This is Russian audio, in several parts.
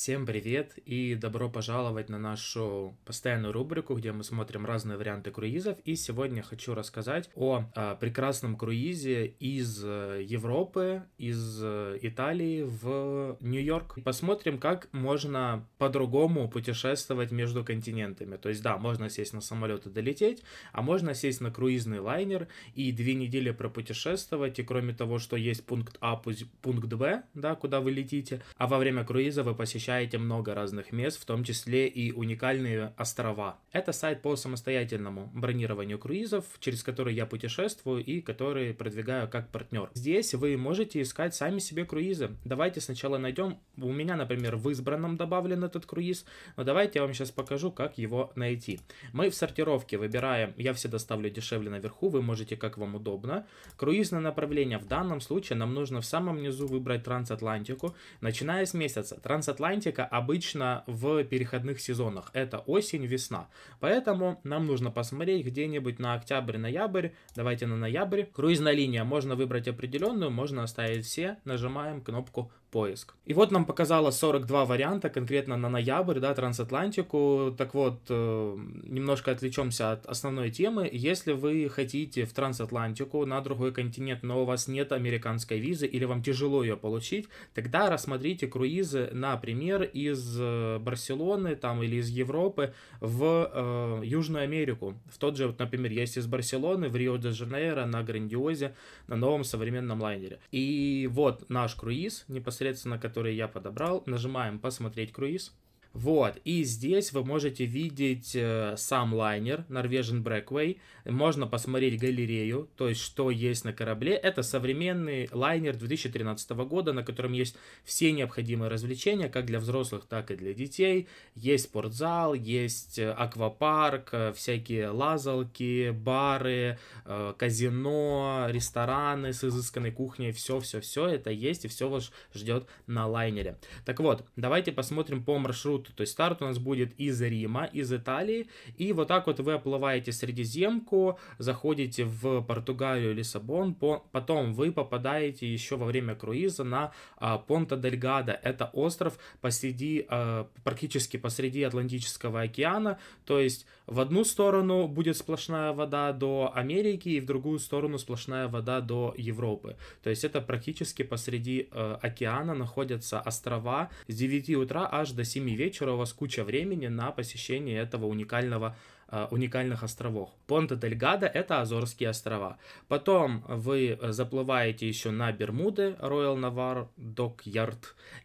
Всем привет и добро пожаловать на нашу постоянную рубрику, где мы смотрим разные варианты круизов. И сегодня хочу рассказать о э, прекрасном круизе из э, Европы, из э, Италии в Нью-Йорк. Посмотрим, как можно по-другому путешествовать между континентами. То есть, да, можно сесть на самолет и долететь, а можно сесть на круизный лайнер и две недели пропутешествовать. И кроме того, что есть пункт А, пункт Б, да, куда вы летите, а во время круиза вы посещаете посещаете много разных мест, в том числе и уникальные острова. Это сайт по самостоятельному бронированию круизов, через который я путешествую и который продвигаю как партнер. Здесь вы можете искать сами себе круизы. Давайте сначала найдем, у меня, например, в избранном добавлен этот круиз, но давайте я вам сейчас покажу, как его найти. Мы в сортировке выбираем, я всегда ставлю дешевле наверху, вы можете как вам удобно. Круизное направление, в данном случае нам нужно в самом низу выбрать трансатлантику, начиная с месяца. Трансатлантика романтика обычно в переходных сезонах. Это осень, весна. Поэтому нам нужно посмотреть где-нибудь на октябрь-ноябрь. Давайте на ноябрь. Круизная линия. Можно выбрать определенную, можно оставить все. Нажимаем кнопку поиск. И вот нам показало 42 варианта конкретно на ноябрь, да, трансатлантику. Так вот, э, немножко отвлечемся от основной темы. Если вы хотите в трансатлантику на другой континент, но у вас нет американской визы или вам тяжело ее получить, тогда рассмотрите круизы, например, из э, Барселоны там или из Европы в э, Южную Америку. В тот же, вот, например, есть из Барселоны в Рио-де-Жанейро на Грандиозе на новом современном лайнере. И вот наш круиз непосредственно непосредственно которые я подобрал. Нажимаем «Посмотреть круиз». Вот, и здесь вы можете видеть э, сам лайнер Norwegian Breakway, можно посмотреть галерею, то есть что есть на корабле. Это современный лайнер 2013 года, на котором есть все необходимые развлечения, как для взрослых, так и для детей. Есть спортзал, есть э, аквапарк, э, всякие лазалки, бары, э, казино, рестораны с изысканной кухней, все-все-все это есть и все вас ждет на лайнере. Так вот, давайте посмотрим по маршруту маршруту. То есть старт у нас будет из Рима, из Италии. И вот так вот вы оплываете Средиземку, заходите в Португалию, Лиссабон. По... Потом вы попадаете еще во время круиза на а, Понта дель Гада. Это остров посреди, а, практически посреди Атлантического океана. То есть в одну сторону будет сплошная вода до Америки и в другую сторону сплошная вода до Европы. То есть это практически посреди э, океана находятся острова с 9 утра аж до 7 вечера вечера у вас куча времени на посещение этого уникального Э, уникальных островов. Понта-дель-Гада — это Азорские острова. Потом вы э, заплываете еще на Бермуды, Навар, док Dockyard,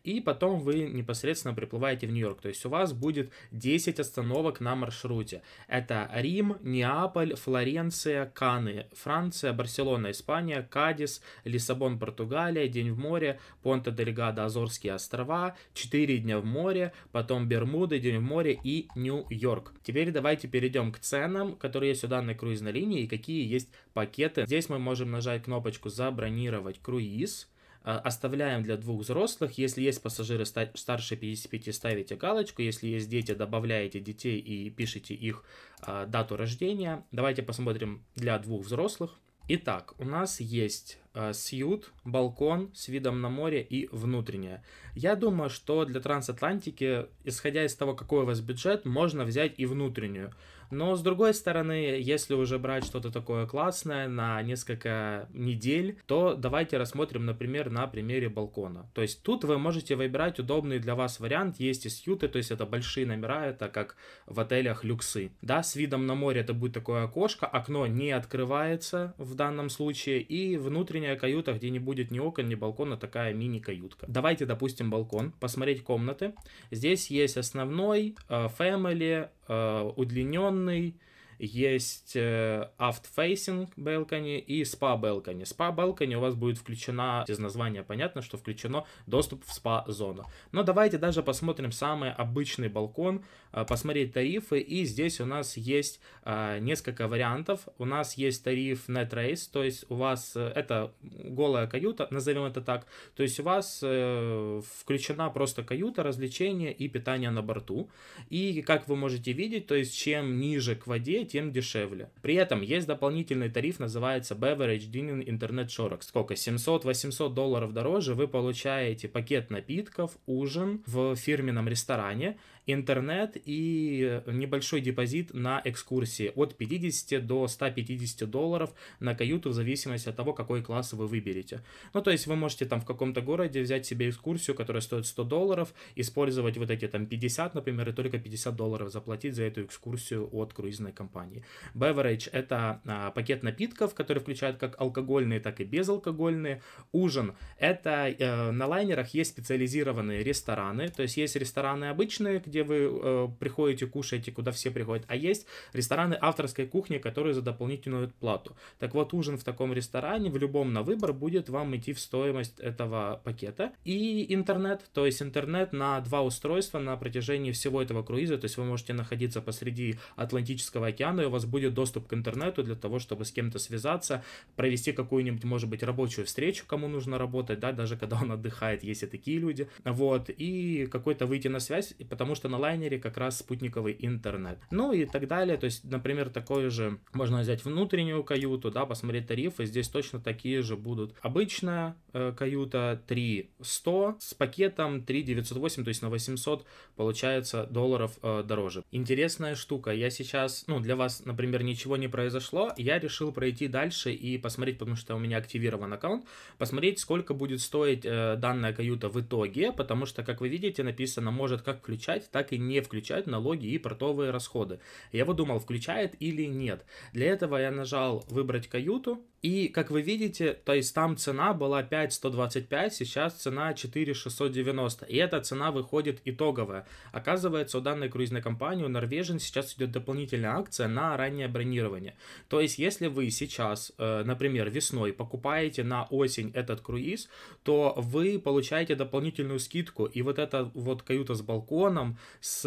и потом вы непосредственно приплываете в Нью-Йорк. То есть у вас будет 10 остановок на маршруте. Это Рим, Неаполь, Флоренция, Каны, Франция, Барселона, Испания, Кадис, Лиссабон, Португалия, День в море, Понта-дель-Гада, Азорские острова, 4 дня в море, потом Бермуды, День в море и Нью-Йорк. Теперь давайте перейдем перейдем к ценам, которые есть у данной круизной линии и какие есть пакеты. Здесь мы можем нажать кнопочку «Забронировать круиз», а, оставляем для двух взрослых. Если есть пассажиры старше 55, ставите галочку. Если есть дети, добавляете детей и пишите их а, дату рождения. Давайте посмотрим для двух взрослых. Итак, у нас есть э, сьют, балкон с видом на море и внутреннее. Я думаю, что для трансатлантики, исходя из того, какой у вас бюджет, можно взять и внутреннюю. Но, с другой стороны, если уже брать что-то такое классное на несколько недель, то давайте рассмотрим, например, на примере балкона. То есть тут вы можете выбирать удобный для вас вариант. Есть и сьюты, то есть это большие номера, это как в отелях люксы. Да, с видом на море это будет такое окошко, окно не открывается в данном случае, и внутренняя каюта, где не будет ни окон, ни балкона, такая мини-каютка. Давайте, допустим, балкон, посмотреть комнаты. Здесь есть основной, э, family, э, удлиненный, определенной есть aft э, facing balcony и spa balcony. Spa balcony у вас будет включена, из названия понятно, что включено доступ в spa зону. Но давайте даже посмотрим самый обычный балкон, э, посмотреть тарифы. И здесь у нас есть э, несколько вариантов. У нас есть тариф net race, то есть у вас это голая каюта, назовем это так. То есть у вас включена просто каюта, развлечения и питание на борту. И как вы можете видеть, то есть чем ниже к воде, рублей, тем дешевле. При этом есть дополнительный тариф, называется Beverage Dining Internet 40. Сколько? 700-800 долларов дороже вы получаете пакет напитков, ужин в фирменном ресторане интернет и небольшой депозит на экскурсии от 50 до 150 долларов на каюту в зависимости от того, какой класс вы выберете. Ну, то есть вы можете там в каком-то городе взять себе экскурсию, которая стоит 100 долларов, использовать вот эти там 50, например, и только 50 долларов заплатить за эту экскурсию от круизной компании. Beverage — это а, пакет напитков, который включает как алкогольные, так и безалкогольные. Ужин — это э, на лайнерах есть специализированные рестораны, то есть есть рестораны обычные, где где вы э, приходите, кушаете, куда все приходят, а есть рестораны авторской кухни, которые за дополнительную плату. Так вот, ужин в таком ресторане, в любом на выбор, будет вам идти в стоимость этого пакета. И интернет, то есть интернет на два устройства на протяжении всего этого круиза, то есть вы можете находиться посреди Атлантического океана, и у вас будет доступ к интернету для того, чтобы с кем-то связаться, провести какую-нибудь, может быть, рабочую встречу, кому нужно работать, да, даже когда он отдыхает, есть и такие люди, вот, и какой-то выйти на связь, потому что что на лайнере как раз спутниковый интернет. Ну и так далее. То есть, например, такое же можно взять внутреннюю каюту, да, посмотреть тарифы. Здесь точно такие же будут. Обычная э, каюта 3100 с пакетом 3908, то есть на 800 получается долларов э, дороже. Интересная штука. Я сейчас, ну, для вас, например, ничего не произошло. Я решил пройти дальше и посмотреть, потому что у меня активирован аккаунт, посмотреть, сколько будет стоить э, данная каюта в итоге, потому что, как вы видите, написано, может как включать, так и не включать налоги и портовые расходы. Я вот думал, включает или нет. Для этого я нажал «Выбрать каюту», и, как вы видите, то есть там цена была 5125, сейчас цена 4690. И эта цена выходит итоговая. Оказывается, у данной круизной компании, у Norwegian, сейчас идет дополнительная акция на раннее бронирование. То есть, если вы сейчас, э, например, весной покупаете на осень этот круиз, то вы получаете дополнительную скидку. И вот эта вот каюта с балконом, с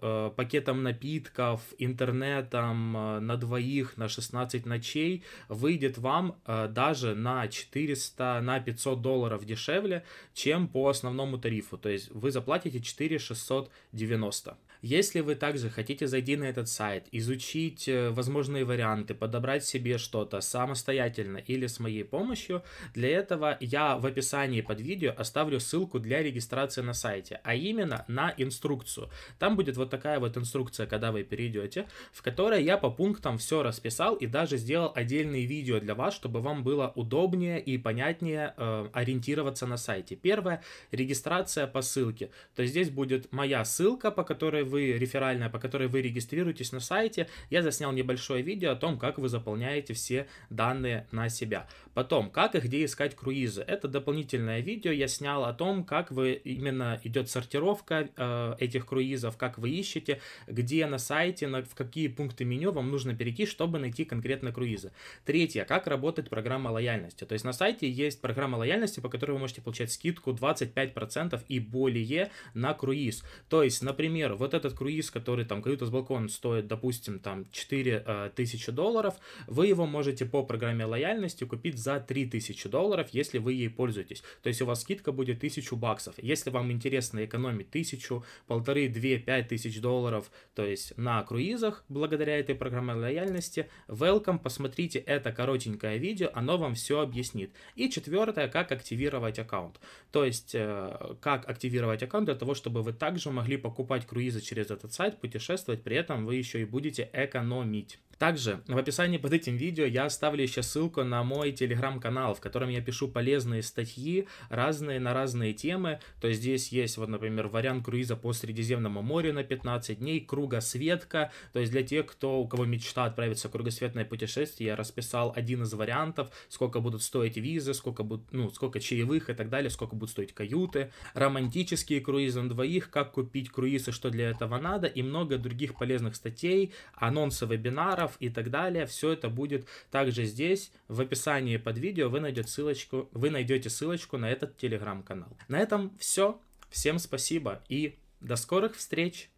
э, пакетом напитков, интернетом э, на двоих на 16 ночей выйдет вам вам э, даже на 400, на 500 долларов дешевле, чем по основному тарифу. То есть вы заплатите 4690. Если вы также хотите зайти на этот сайт, изучить э, возможные варианты, подобрать себе что-то самостоятельно или с моей помощью, для этого я в описании под видео оставлю ссылку для регистрации на сайте, а именно на инструкцию. Там будет вот такая вот инструкция, когда вы перейдете, в которой я по пунктам все расписал и даже сделал отдельные видео для вас, чтобы вам было удобнее и понятнее э, ориентироваться на сайте. Первое, регистрация по ссылке. То есть здесь будет моя ссылка, по которой вы вы реферальная, по которой вы регистрируетесь на сайте, я заснял небольшое видео о том, как вы заполняете все данные на себя. Потом, как и где искать круизы. Это дополнительное видео я снял о том, как вы именно идет сортировка э, этих круизов, как вы ищете, где на сайте, на, в какие пункты меню вам нужно перейти, чтобы найти конкретно круизы. Третье, как работает программа лояльности. То есть на сайте есть программа лояльности, по которой вы можете получать скидку 25% и более на круиз. То есть, например, вот этот этот круиз, который там каюта с балконом стоит, допустим, там 4 э, тысячи долларов, вы его можете по программе лояльности купить за 3 тысячи долларов, если вы ей пользуетесь. То есть у вас скидка будет 1000 баксов. Если вам интересно экономить 1000, полторы, две, пять тысяч долларов, то есть на круизах, благодаря этой программе лояльности, welcome, посмотрите это коротенькое видео, оно вам все объяснит. И четвертое, как активировать аккаунт. То есть, э, как активировать аккаунт для того, чтобы вы также могли покупать круизы через через этот сайт путешествовать, при этом вы еще и будете экономить. Также в описании под этим видео я оставлю еще ссылку на мой телеграм-канал, в котором я пишу полезные статьи, разные на разные темы. То есть здесь есть, вот, например, вариант круиза по Средиземному морю на 15 дней, кругосветка. То есть для тех, кто, у кого мечта отправиться в кругосветное путешествие, я расписал один из вариантов, сколько будут стоить визы, сколько, будут, ну, сколько чаевых и так далее, сколько будут стоить каюты, романтические круизы на двоих, как купить круиз и что для этого надо, и много других полезных статей, анонсы вебинаров, товаров и так далее. Все это будет также здесь. В описании под видео вы найдете ссылочку, вы найдете ссылочку на этот телеграм-канал. На этом все. Всем спасибо и до скорых встреч!